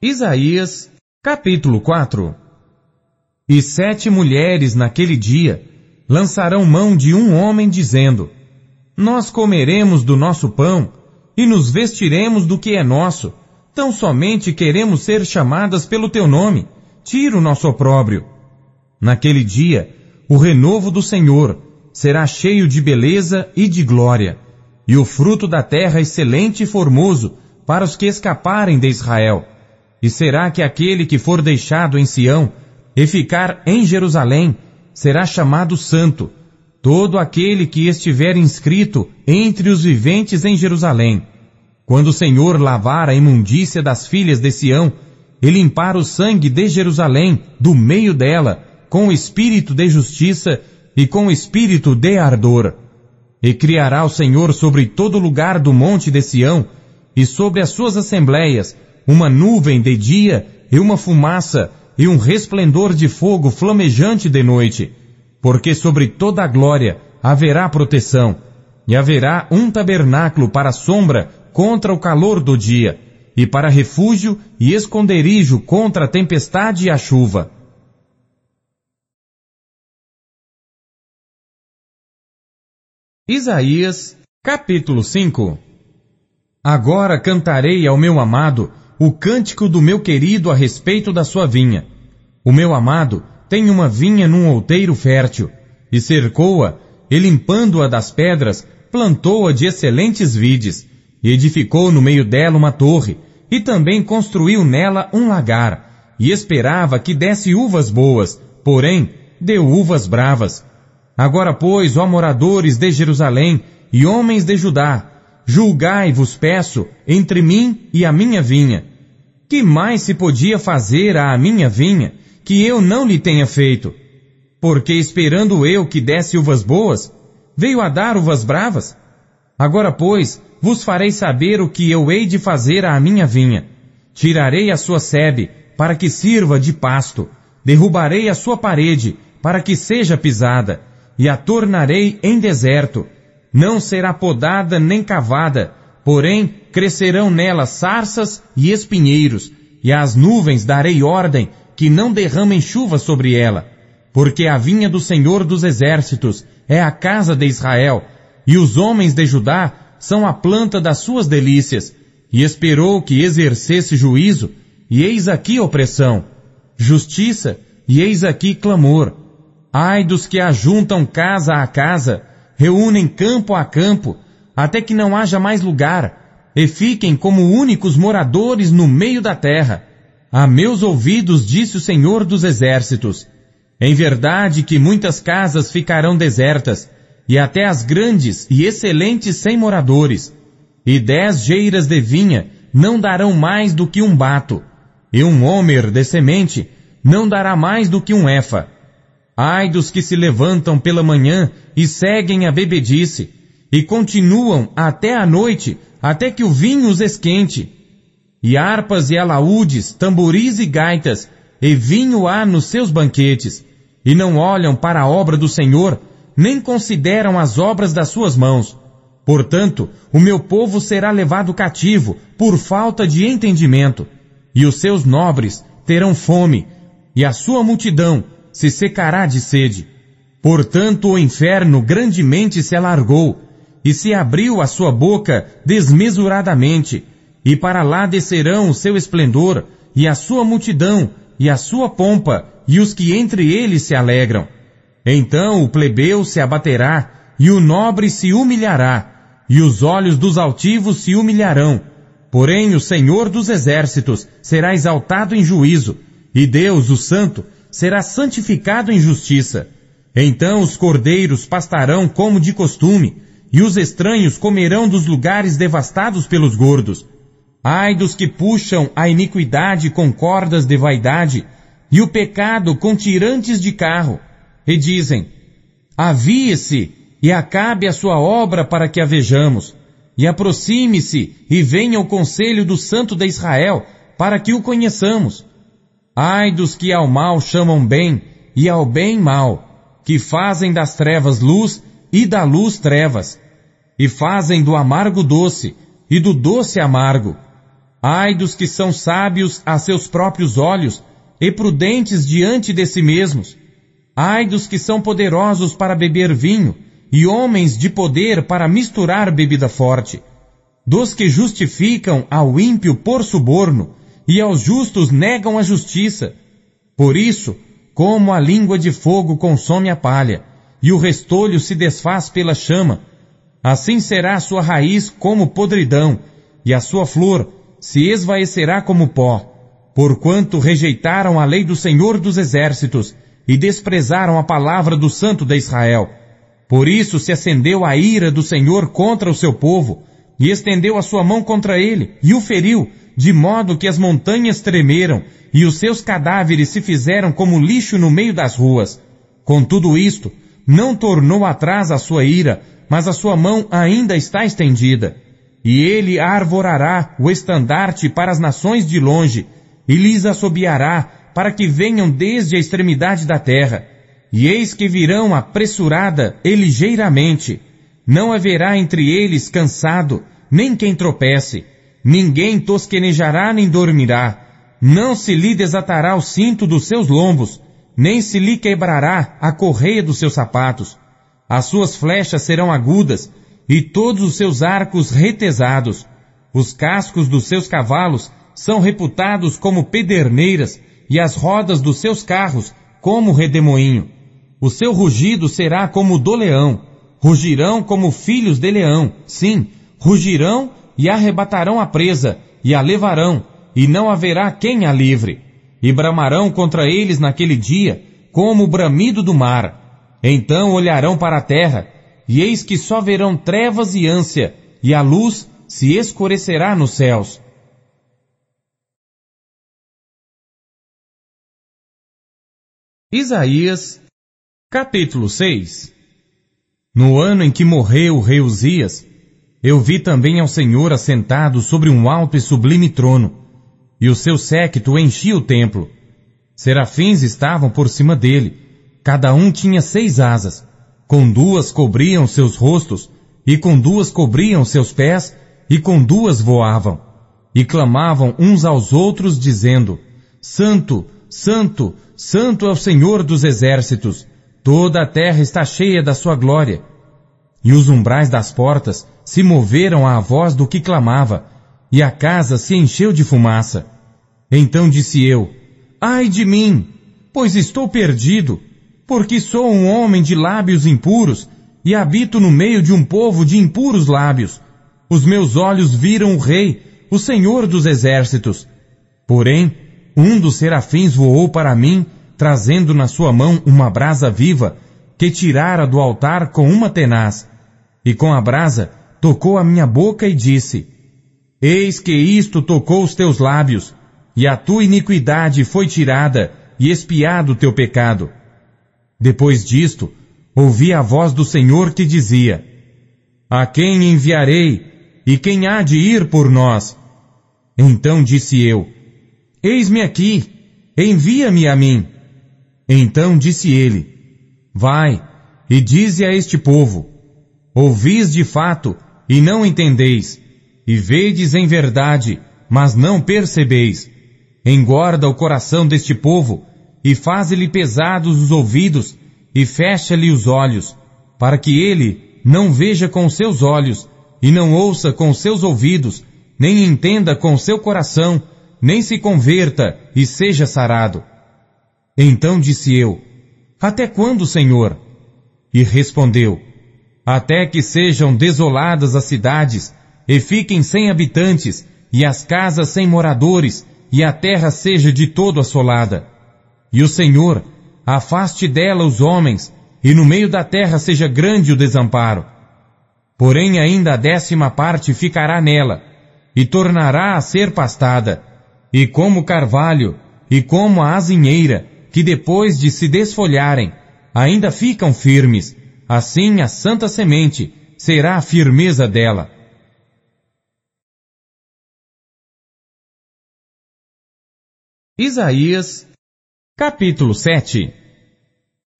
Isaías, capítulo 4 E sete mulheres naquele dia lançarão mão de um homem, dizendo: Nós comeremos do nosso pão e nos vestiremos do que é nosso, tão somente queremos ser chamadas pelo teu nome, tira o nosso opróbrio. Naquele dia, o renovo do Senhor será cheio de beleza e de glória, e o fruto da terra excelente e formoso para os que escaparem de Israel e será que aquele que for deixado em Sião e ficar em Jerusalém será chamado santo? Todo aquele que estiver inscrito entre os viventes em Jerusalém. Quando o Senhor lavar a imundícia das filhas de Sião e limpar o sangue de Jerusalém do meio dela, com o espírito de justiça e com o espírito de ardor. E criará o Senhor sobre todo lugar do monte de Sião e sobre as suas assembleias uma nuvem de dia e uma fumaça e um resplendor de fogo flamejante de noite, porque sobre toda a glória haverá proteção, e haverá um tabernáculo para sombra contra o calor do dia, e para refúgio e esconderijo contra a tempestade e a chuva. Isaías, capítulo 5 Agora cantarei ao meu amado o cântico do meu querido a respeito da sua vinha. O meu amado tem uma vinha num outeiro fértil, e cercou-a, e limpando-a das pedras, plantou-a de excelentes vides, e edificou no meio dela uma torre, e também construiu nela um lagar, e esperava que desse uvas boas, porém, deu uvas bravas. Agora, pois, ó moradores de Jerusalém e homens de Judá, julgai-vos, peço, entre mim e a minha vinha, que mais se podia fazer à minha vinha, que eu não lhe tenha feito? Porque esperando eu que desse uvas boas, veio a dar uvas bravas? Agora, pois, vos farei saber o que eu hei de fazer à minha vinha. Tirarei a sua sebe, para que sirva de pasto. Derrubarei a sua parede, para que seja pisada, e a tornarei em deserto. Não será podada nem cavada, Porém, crescerão nela sarças e espinheiros, e às nuvens darei ordem que não derramem chuva sobre ela. Porque a vinha do Senhor dos Exércitos é a casa de Israel, e os homens de Judá são a planta das suas delícias. E esperou que exercesse juízo, e eis aqui opressão. Justiça, e eis aqui clamor. Ai dos que ajuntam casa a casa, reúnem campo a campo, até que não haja mais lugar, e fiquem como únicos moradores no meio da terra. A meus ouvidos disse o Senhor dos Exércitos: Em verdade que muitas casas ficarão desertas, e até as grandes e excelentes sem moradores, e dez geiras de vinha não darão mais do que um bato, e um homer de semente não dará mais do que um efa. Ai dos que se levantam pela manhã e seguem a bebedice, e continuam até a noite, até que o vinho os esquente. E harpas e alaúdes, tamboris e gaitas, e vinho há nos seus banquetes, e não olham para a obra do Senhor, nem consideram as obras das suas mãos. Portanto, o meu povo será levado cativo por falta de entendimento, e os seus nobres terão fome, e a sua multidão se secará de sede. Portanto, o inferno grandemente se alargou, e se abriu a sua boca desmesuradamente, e para lá descerão o seu esplendor, e a sua multidão, e a sua pompa, e os que entre eles se alegram. Então o plebeu se abaterá, e o nobre se humilhará, e os olhos dos altivos se humilharão. Porém o Senhor dos exércitos será exaltado em juízo, e Deus, o Santo, será santificado em justiça. Então os cordeiros pastarão como de costume, e os estranhos comerão dos lugares devastados pelos gordos. Ai dos que puxam a iniquidade com cordas de vaidade, e o pecado com tirantes de carro, e dizem: Avie-se e acabe a sua obra para que a vejamos, e aproxime-se e venha o conselho do Santo de Israel para que o conheçamos. Ai dos que ao mal chamam bem e ao bem mal, que fazem das trevas luz e da luz trevas, e fazem do amargo doce, e do doce amargo. Ai dos que são sábios a seus próprios olhos, e prudentes diante de si mesmos. Ai dos que são poderosos para beber vinho, e homens de poder para misturar bebida forte. Dos que justificam ao ímpio por suborno, e aos justos negam a justiça. Por isso, como a língua de fogo consome a palha, e o restolho se desfaz pela chama. Assim será a sua raiz como podridão, e a sua flor se esvaecerá como pó. Porquanto rejeitaram a lei do Senhor dos Exércitos e desprezaram a palavra do Santo de Israel. Por isso se acendeu a ira do Senhor contra o seu povo, e estendeu a sua mão contra ele, e o feriu, de modo que as montanhas tremeram, e os seus cadáveres se fizeram como lixo no meio das ruas. Com tudo isto, não tornou atrás a sua ira, mas a sua mão ainda está estendida. E ele arvorará o estandarte para as nações de longe, e lhes assobiará, para que venham desde a extremidade da terra. E eis que virão apressurada e ligeiramente. Não haverá entre eles cansado, nem quem tropece. Ninguém tosquenejará nem dormirá. Não se lhe desatará o cinto dos seus lombos, nem se lhe quebrará a correia dos seus sapatos. As suas flechas serão agudas, e todos os seus arcos retesados. Os cascos dos seus cavalos são reputados como pederneiras, e as rodas dos seus carros como redemoinho. O seu rugido será como o do leão, rugirão como filhos de leão, sim, rugirão e arrebatarão a presa, e a levarão, e não haverá quem a livre e bramarão contra eles naquele dia, como o bramido do mar. Então olharão para a terra, e eis que só verão trevas e ânsia, e a luz se escurecerá nos céus. Isaías, capítulo 6 No ano em que morreu o rei Uzias, eu vi também ao Senhor assentado sobre um alto e sublime trono, e o seu séquito enchia o templo. Serafins estavam por cima dele. Cada um tinha seis asas. Com duas cobriam seus rostos, e com duas cobriam seus pés, e com duas voavam. E clamavam uns aos outros, dizendo: Santo, Santo, Santo é o Senhor dos exércitos. Toda a terra está cheia da sua glória. E os umbrais das portas se moveram à voz do que clamava, e a casa se encheu de fumaça. Então disse eu: Ai de mim, pois estou perdido, porque sou um homem de lábios impuros e habito no meio de um povo de impuros lábios. Os meus olhos viram o Rei, o Senhor dos Exércitos. Porém, um dos serafins voou para mim, trazendo na sua mão uma brasa viva, que tirara do altar com uma tenaz. E com a brasa tocou a minha boca e disse: Eis que isto tocou os teus lábios, e a tua iniquidade foi tirada, e espiado o teu pecado. Depois disto, ouvi a voz do Senhor que dizia: A quem enviarei, e quem há de ir por nós? Então disse eu: Eis-me aqui, envia-me a mim. Então disse ele: Vai, e dize a este povo: Ouvis de fato, e não entendeis e vedes em verdade, mas não percebeis. Engorda o coração deste povo, e faze-lhe pesados os ouvidos, e fecha-lhe os olhos, para que ele não veja com seus olhos, e não ouça com seus ouvidos, nem entenda com seu coração, nem se converta e seja sarado. Então disse eu, Até quando, Senhor? E respondeu, Até que sejam desoladas as cidades, e fiquem sem habitantes, e as casas sem moradores, e a terra seja de todo assolada. E o Senhor afaste dela os homens, e no meio da terra seja grande o desamparo. Porém ainda a décima parte ficará nela, e tornará a ser pastada, e como carvalho, e como a azinheira, que depois de se desfolharem, ainda ficam firmes, assim a santa semente será a firmeza dela. Isaías, capítulo 7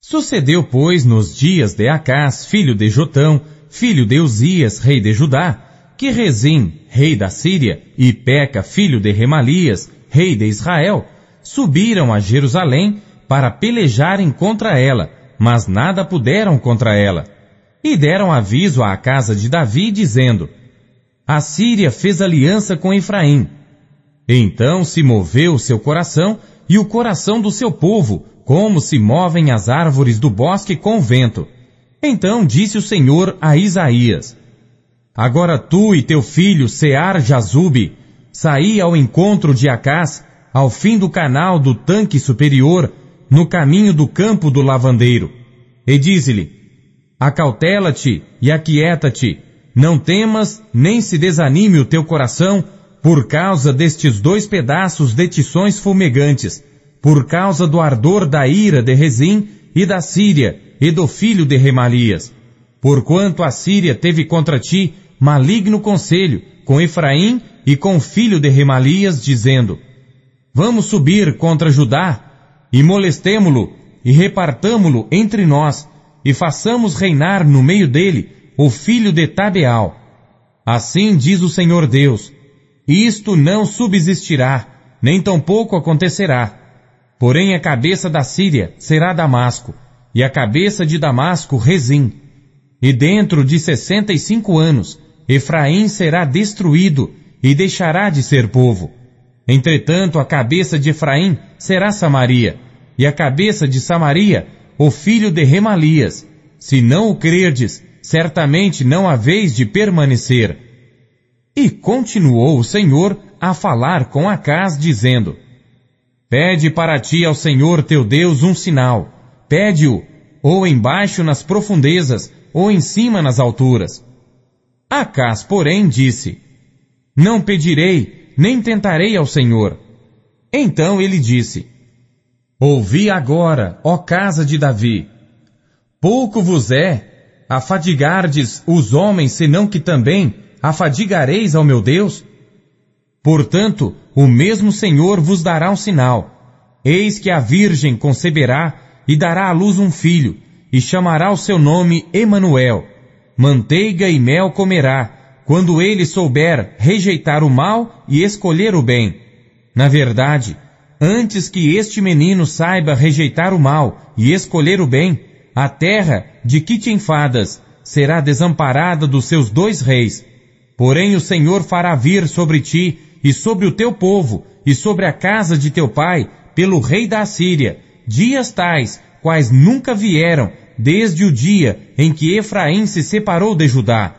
Sucedeu, pois, nos dias de Acás, filho de Jotão, filho de Uzias, rei de Judá, que Rezim, rei da Síria, e Peca, filho de Remalias, rei de Israel, subiram a Jerusalém para pelejarem contra ela, mas nada puderam contra ela. E deram aviso à casa de Davi, dizendo, A Síria fez aliança com Efraim, então se moveu o seu coração e o coração do seu povo, como se movem as árvores do bosque com o vento. Então disse o Senhor a Isaías: Agora tu e teu filho Sear Jazube, saí ao encontro de Acás, ao fim do canal do tanque superior, no caminho do campo do lavandeiro. E dize-lhe: Acautela-te e aquieta-te, não temas, nem se desanime o teu coração, por causa destes dois pedaços de tições fumegantes, por causa do ardor da ira de Rezim e da Síria e do filho de Remalias. Porquanto a Síria teve contra ti maligno conselho com Efraim e com o filho de Remalias, dizendo: Vamos subir contra Judá e molestemo-lo e repartamo-lo entre nós e façamos reinar no meio dele o filho de Tabeal. Assim diz o Senhor Deus: isto não subsistirá, nem tampouco acontecerá. Porém a cabeça da Síria será Damasco, e a cabeça de Damasco Rezim. E dentro de sessenta e cinco anos, Efraim será destruído e deixará de ser povo. Entretanto, a cabeça de Efraim será Samaria, e a cabeça de Samaria, o filho de Remalias. Se não o crerdes, certamente não haveis de permanecer e continuou o Senhor a falar com Acás, dizendo: Pede para ti ao Senhor teu Deus um sinal. Pede-o, ou embaixo nas profundezas, ou em cima nas alturas. Acás, porém, disse: Não pedirei, nem tentarei ao Senhor. Então ele disse: Ouvi agora, ó casa de Davi. Pouco vos é afadigardes os homens, senão que também afadigareis ao meu Deus? Portanto, o mesmo Senhor vos dará um sinal. Eis que a Virgem conceberá e dará à luz um filho, e chamará o seu nome Emanuel. Manteiga e mel comerá, quando ele souber rejeitar o mal e escolher o bem. Na verdade, antes que este menino saiba rejeitar o mal e escolher o bem, a terra de que te enfadas será desamparada dos seus dois reis, Porém o Senhor fará vir sobre ti, e sobre o teu povo, e sobre a casa de teu pai, pelo rei da Assíria, dias tais, quais nunca vieram, desde o dia em que Efraim se separou de Judá.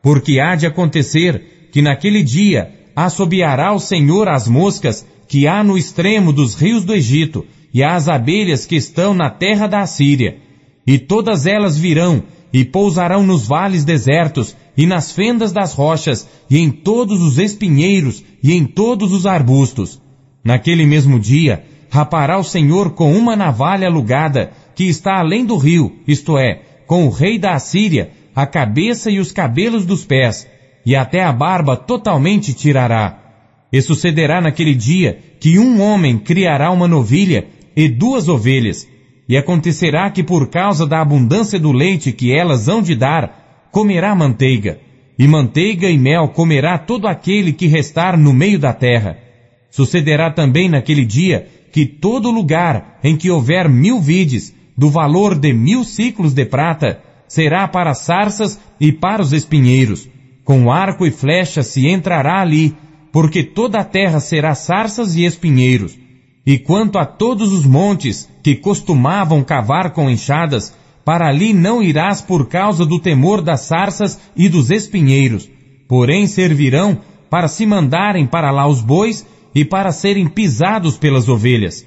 Porque há de acontecer que naquele dia assobiará o Senhor as moscas que há no extremo dos rios do Egito, e as abelhas que estão na terra da Assíria. E todas elas virão e pousarão nos vales desertos, e nas fendas das rochas, e em todos os espinheiros, e em todos os arbustos. Naquele mesmo dia, rapará o Senhor com uma navalha alugada, que está além do rio, isto é, com o rei da Assíria, a cabeça e os cabelos dos pés, e até a barba totalmente tirará. E sucederá naquele dia que um homem criará uma novilha e duas ovelhas, e acontecerá que por causa da abundância do leite que elas hão de dar, comerá manteiga, e manteiga e mel comerá todo aquele que restar no meio da terra. Sucederá também naquele dia que todo lugar em que houver mil vides, do valor de mil ciclos de prata, será para sarças e para os espinheiros. Com arco e flecha se entrará ali, porque toda a terra será sarças e espinheiros e quanto a todos os montes que costumavam cavar com enxadas, para ali não irás por causa do temor das sarças e dos espinheiros, porém servirão para se mandarem para lá os bois e para serem pisados pelas ovelhas.